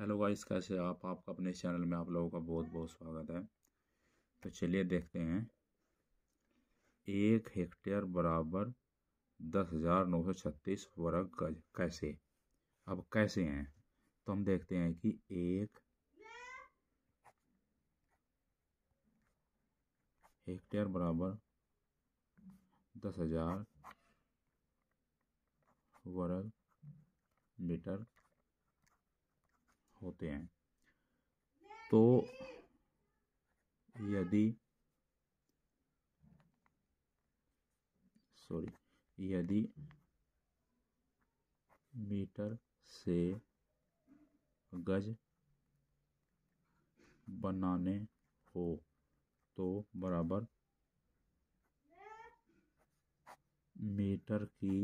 hello guys कैसे आप आपका अपने चैनल में आप लोगों का बहुत बहुत स्वागत है तो चलिए देखते हैं एक हेक्टेयर बराबर दस हज़ार नौ सौ छत्तीस वर्ग गज कैसे अब कैसे हैं तो हम देखते हैं कि एक हेक्टेयर बराबर दस हज़ार वर्ग मीटर होते हैं तो यदि सॉरी यदि मीटर से गज बनाने हो तो बराबर मीटर की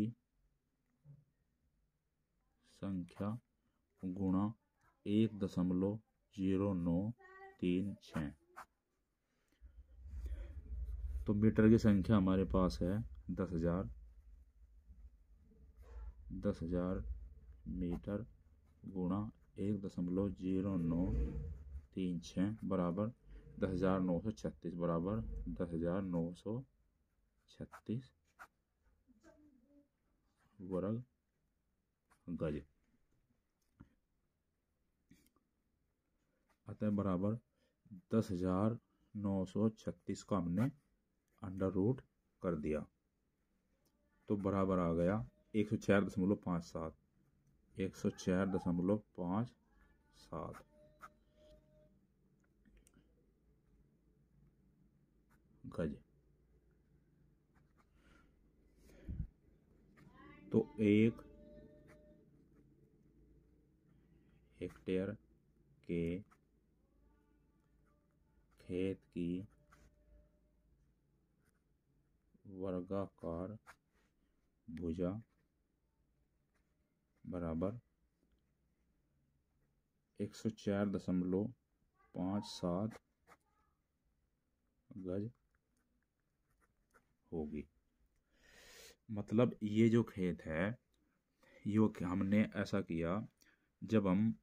संख्या गुणा एक दशमलव जीरो नौ तीन छ तो मीटर की संख्या हमारे पास है दस हजार दस हजार मीटर गुणा एक दशमलव जीरो नौ तीन छः बराबर दस हज़ार नौ सौ छत्तीस बराबर दस हज़ार नौ सौ छत्तीस वर्ग गज होता है बराबर दस हजार नौ सौ छत्तीस का हमने अंडर रूट कर दिया तो बराबर आ गया एक सौ चार दशमलव पाँच सात एक सौ चार दशमलव पाँच सात गज तो एक हेक्टेयर के खेत की वर्गाकार भुजा बराबर एक सौ चार दशमलव पाँच सात गज होगी मतलब ये जो खेत है ये हमने ऐसा किया जब हम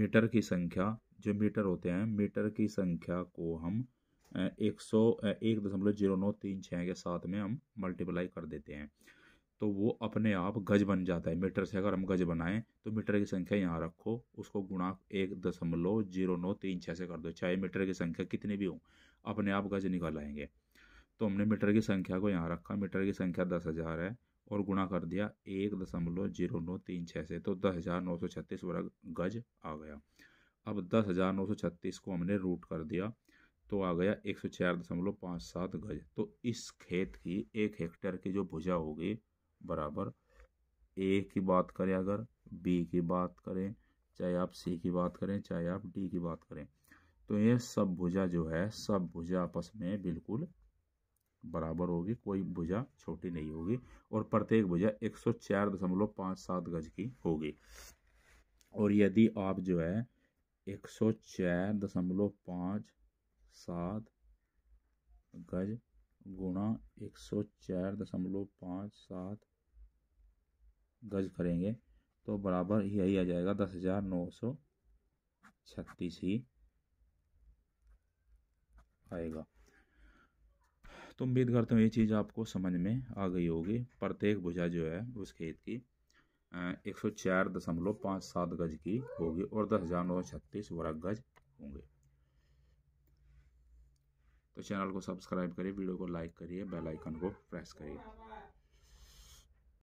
मीटर की संख्या जो मीटर होते हैं मीटर की संख्या को हम एक सौ एक दशमलव जीरो नौ तीन छः के साथ में हम मल्टीप्लाई कर देते हैं तो वो अपने आप गज बन जाता है मीटर से अगर हम गज बनाएं तो मीटर की संख्या यहाँ रखो उसको गुणा एक दशमलव जीरो नौ तीन छः से कर दो चाहे मीटर की संख्या कितनी भी हो अपने आप गज निकल आएंगे तो हमने मीटर की संख्या को यहाँ रखा मीटर की संख्या दस हज़ार है और गुणा कर दिया एक दशमलव जीरो नौ तीन छः से तो दस हज़ार नौ सौ छत्तीस वर्ग गज आ गया अब दस हज़ार नौ सौ छत्तीस को हमने रूट कर दिया तो आ गया एक सौ चार दशमलव पाँच सात गज तो इस खेत की एक हेक्टेयर की जो भुजा होगी बराबर ए की बात करें अगर बी की बात करें चाहे आप सी की बात करें चाहे आप डी की बात करें तो ये सब भुजा जो है सब भुजा आपस में बिल्कुल बराबर होगी कोई भुजा छोटी नहीं होगी और प्रत्येक भुजा एक सौ चार दशमलव पाँच सात गज की होगी और यदि आप जो है एक सौ चार दशमलव पाँच सात गज गुणा एक सौ चार दशमलव पाँच सात गज करेंगे तो बराबर यही आ जाएगा दस हज़ार नौ सौ छत्तीस ही आएगा तो उम्मीद करता हूँ ये चीज़ आपको समझ में आ गई होगी प्रत्येक भुजा जो है उस खेत की एक सौ चार दशमलव पाँच सात गज की होगी और दस हज़ार नौ सौ छत्तीस वर्ग गज होंगे तो चैनल को सब्सक्राइब करिए वीडियो को लाइक करिए बेल आइकन को प्रेस करिए